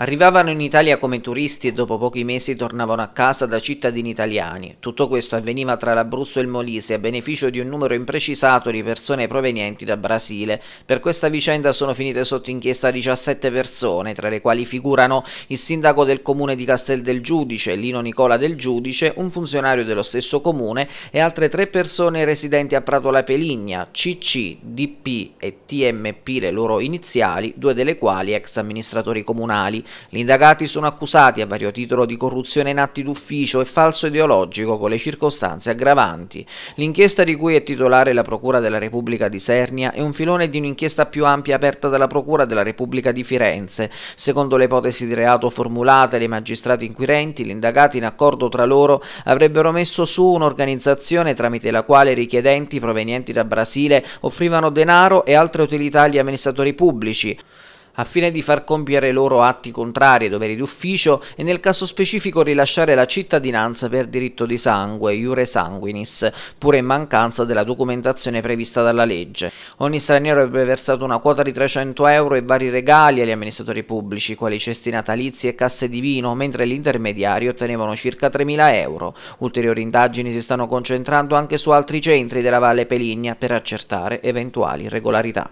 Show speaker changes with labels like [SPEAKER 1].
[SPEAKER 1] Arrivavano in Italia come turisti e dopo pochi mesi tornavano a casa da cittadini italiani. Tutto questo avveniva tra l'Abruzzo e il Molise a beneficio di un numero imprecisato di persone provenienti da Brasile. Per questa vicenda sono finite sotto inchiesta 17 persone, tra le quali figurano il sindaco del comune di Castel del Giudice, Lino Nicola del Giudice, un funzionario dello stesso comune e altre tre persone residenti a Prato La Peligna, CC, DP e TMP le loro iniziali, due delle quali ex amministratori comunali. Gli indagati sono accusati a vario titolo di corruzione in atti d'ufficio e falso ideologico con le circostanze aggravanti. L'inchiesta di cui è titolare la Procura della Repubblica di Sernia è un filone di un'inchiesta più ampia aperta dalla Procura della Repubblica di Firenze. Secondo le ipotesi di reato formulate dai magistrati inquirenti, gli indagati in accordo tra loro avrebbero messo su un'organizzazione tramite la quale richiedenti provenienti da Brasile offrivano denaro e altre utilità agli amministratori pubblici al fine di far compiere loro atti contrari ai doveri d'ufficio e nel caso specifico rilasciare la cittadinanza per diritto di sangue, iure sanguinis, pure in mancanza della documentazione prevista dalla legge. Ogni straniero avrebbe versato una quota di 300 euro e vari regali agli amministratori pubblici, quali cesti natalizi e casse di vino, mentre gli intermediari ottenevano circa 3.000 euro. Ulteriori indagini si stanno concentrando anche su altri centri della Valle Peligna per accertare eventuali irregolarità.